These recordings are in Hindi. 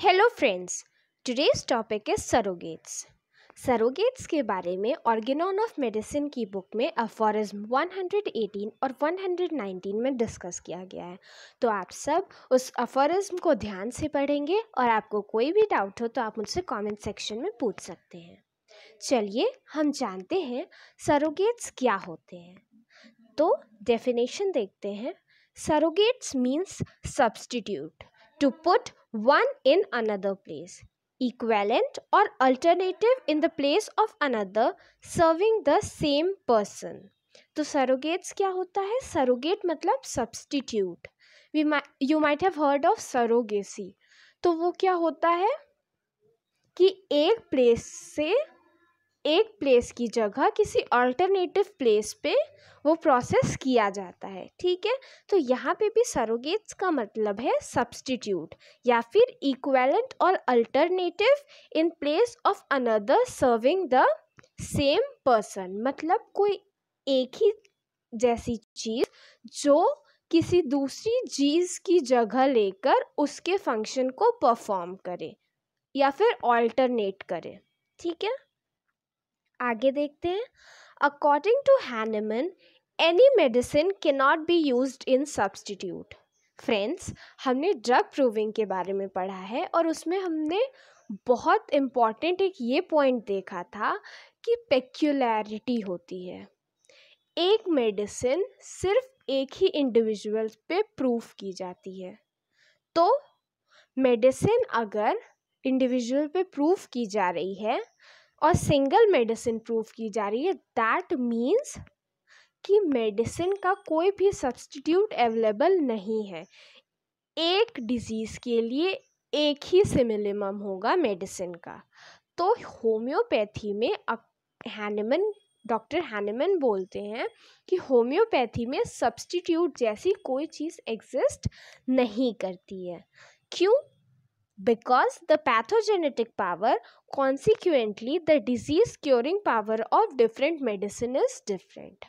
Hello friends today's topic is surrogates surrogates के बारे में ऑर्गेनॉन ऑफ मेडिसिन की बुक में अफोरिज्म 118 और 119 में डिस्कस किया गया है तो आप सब उस अफोरिज्म को ध्यान से पढ़ेंगे और आपको कोई भी डाउट हो तो आप मुझसे कमेंट सेक्शन में पूछ सकते हैं चलिए हम जानते हैं सरोगेट्स क्या होते हैं तो डेफिनेशन देखते हैं surrogates means substitute to put one in another place, equivalent or alternative in the place of another serving the same person. तो सरोगेट्स क्या होता है सरोगेट मतलब substitute we you might have heard of surrogacy तो वो क्या होता है कि एक प्लेस से एक प्लेस की जगह किसी अल्टरनेटिव प्लेस पे वो प्रोसेस किया जाता है ठीक है तो यहाँ पे भी सरोगेट्स का मतलब है सब्सटीट्यूट या फिर इक्वेलेंट और alternative in place of another serving the same person मतलब कोई एक ही जैसी चीज़ जो किसी दूसरी चीज़ की जगह लेकर उसके फंक्शन को परफॉर्म करे या फिर ऑल्टरनेट करे ठीक है आगे देखते हैं according to Hahnemann any medicine के not be use in substitute friends हमने ड्रग प्रूविंग के बारे में पढ़ा है और उसमें हमने बहुत इम्पॉर्टेंट एक ये पॉइंट देखा था कि पेक्यूलैरिटी होती है एक मेडिसिन सिर्फ एक ही इंडिविजुअल पे प्रूफ की जाती है तो मेडिसिन अगर इंडिविजुअल पे प्रूफ की जा रही है और सिंगल मेडिसिन प्रूव की जा रही है दैट मीन्स कि मेडिसिन का कोई भी सब्सटीट्यूट अवेलेबल नहीं है एक डिज़ीज़ के लिए एक ही सिमिलिमम होगा मेडिसिन का तो होम्योपैथी में अब हैनमन डॉक्टर हैनमन बोलते हैं कि होम्योपैथी में सब्सटीट्यूट जैसी कोई चीज़ एग्जिस्ट नहीं करती है क्यों because the pathogenetic power, consequently the disease curing power of different medicine is different.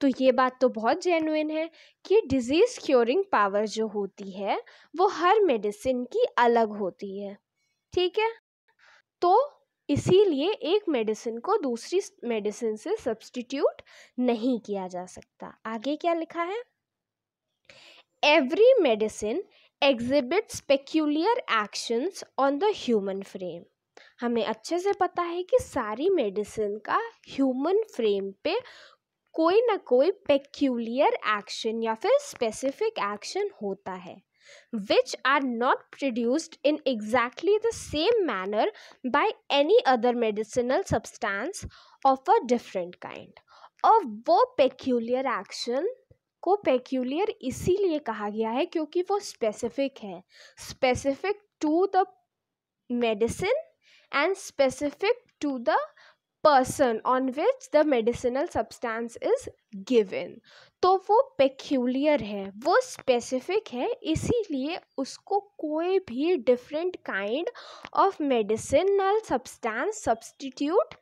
तो ये बात तो बहुत जेन्यन है कि डिजीज़ क्योरिंग पावर जो होती है वो हर मेडिसिन की अलग होती है ठीक है तो इसीलिए एक मेडिसिन को दूसरी मेडिसिन से सब्सटीट्यूट नहीं किया जा सकता आगे क्या लिखा है every medicine exhibits peculiar actions on the human frame हमें अच्छे से पता है कि सारी मेडिसिन का ह्यूमन फ्रेम पे कोई ना कोई पेक्यूलियर एक्शन या फिर स्पेसिफिक एक्शन होता है which are not produced in exactly the same manner by any other medicinal substance of a different kind और वो पेक्यूलियर एक्शन को पेक्यूलियर इसीलिए कहा गया है क्योंकि वो स्पेसिफिक है specific to the medicine and specific to the person on which the medicinal substance is given तो वो पेक्यूलियर है वो स्पेसिफिक है इसीलिए उसको कोई भी different kind of medicinal substance substitute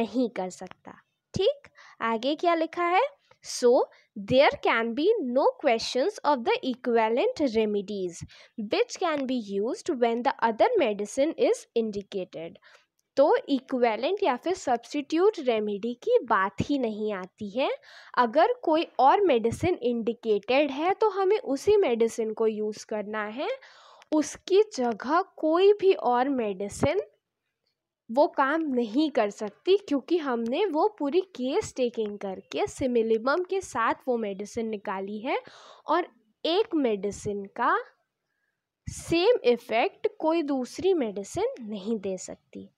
नहीं कर सकता ठीक आगे क्या लिखा है So, there can be no questions of the equivalent remedies which can be used when the other medicine is indicated. तो इक्वेलेंट या फिर सब्सटीट्यूट रेमेडी की बात ही नहीं आती है अगर कोई और मेडिसिन इंडिकेटेड है तो हमें उसी मेडिसिन को यूज़ करना है उसकी जगह कोई भी और मेडिसिन वो काम नहीं कर सकती क्योंकि हमने वो पूरी केस टेकिंग करके सिमिलिमम के साथ वो मेडिसिन निकाली है और एक मेडिसिन का सेम इफ़ेक्ट कोई दूसरी मेडिसिन नहीं दे सकती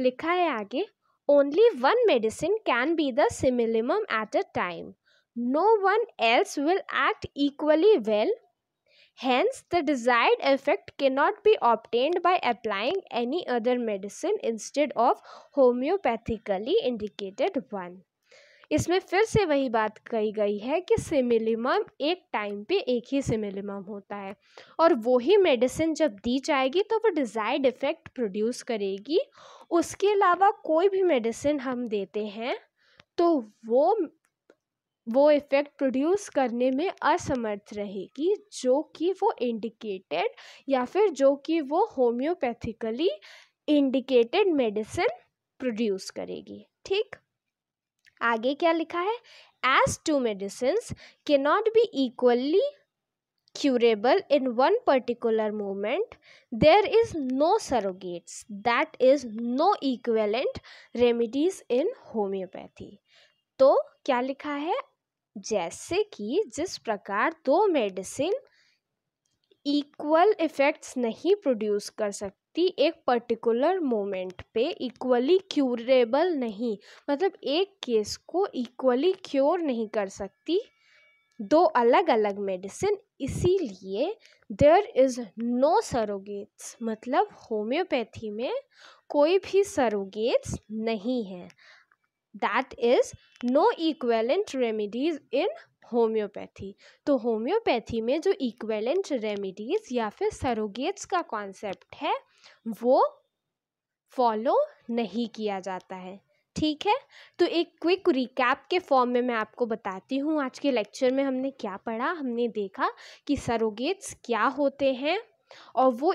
लिखा है आगे only one medicine can be the similimum at a time no one else will act equally well Hence, the desired effect cannot be obtained by applying any other medicine instead of homeopathically indicated one. इसमें फिर से वही बात कही गई है कि सिमिलिमम एक टाइम पे एक ही सिमिलिमम होता है और वही मेडिसिन जब दी जाएगी तो वो डिज़ायर्ड इफ़ेक्ट प्रोड्यूस करेगी उसके अलावा कोई भी मेडिसिन हम देते हैं तो वो वो इफ़ेक्ट प्रोड्यूस करने में असमर्थ रहेगी जो कि वो इंडिकेटेड या फिर जो कि वो होम्योपैथिकली इंडिकेटेड मेडिसिन प्रोड्यूस करेगी ठीक आगे क्या लिखा है एज टू मेडिसिन के not be equally curable in one particular moment there is no surrogates that is no equivalent remedies in homeopathy तो क्या लिखा है जैसे कि जिस प्रकार दो मेडिसिन इक्वल इफ़ेक्ट्स नहीं प्रोड्यूस कर सकती एक पर्टिकुलर मोमेंट पे इक्वली क्यूरेबल नहीं मतलब एक केस को इक्वली क्योर नहीं कर सकती दो अलग अलग मेडिसिन इसीलिए देर इज़ नो सरोगेट्स मतलब होम्योपैथी में कोई भी सरोगेट्स नहीं है that is no equivalent remedies in homeopathy तो होम्योपैथी में जो इक्वेलेंट रेमिडीज या फिर सरोगेट्स का कॉन्सेप्ट है वो फॉलो नहीं किया जाता है ठीक है तो एक क्विक रिकैप के फॉर्म में मैं आपको बताती हूँ आज के लेक्चर में हमने क्या पढ़ा हमने देखा कि सरोगेट्स क्या होते हैं और वो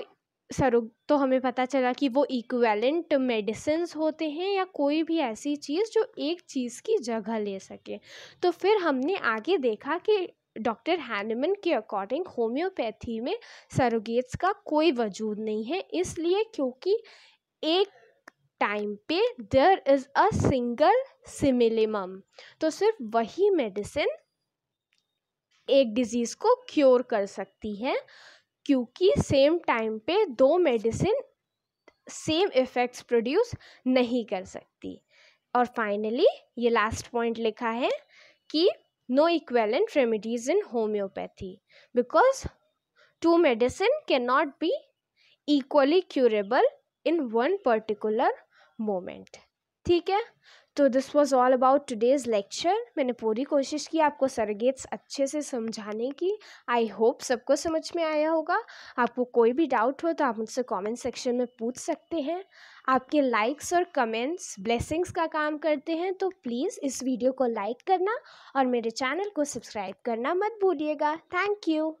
सरोग तो हमें पता चला कि वो इक्वेलेंट मेडिसिन होते हैं या कोई भी ऐसी चीज़ जो एक चीज़ की जगह ले सके तो फिर हमने आगे देखा कि डॉक्टर हैनमन के अकॉर्डिंग होम्योपैथी में सरोगेट्स का कोई वजूद नहीं है इसलिए क्योंकि एक टाइम पे there is a single similimum तो सिर्फ वही मेडिसिन एक डिज़ीज़ को क्योर कर सकती है क्योंकि सेम टाइम पे दो मेडिसिन सेम इफ़ेक्ट्स प्रोड्यूस नहीं कर सकती और फाइनली ये लास्ट पॉइंट लिखा है कि no equivalent remedies in homeopathy because two medicine can not be equally curable in one particular moment ठीक है तो this was all about today's lecture मैंने पूरी कोशिश की आपको सरगेट्स अच्छे से समझाने की आई होप सबको समझ में आया होगा आपको कोई भी डाउट हो तो आप मुझसे कॉमेंट सेक्शन में पूछ सकते हैं आपके लाइक्स और कमेंट्स ब्लेसिंग्स का काम करते हैं तो प्लीज़ इस वीडियो को लाइक करना और मेरे चैनल को सब्सक्राइब करना मत भूलिएगा थैंक यू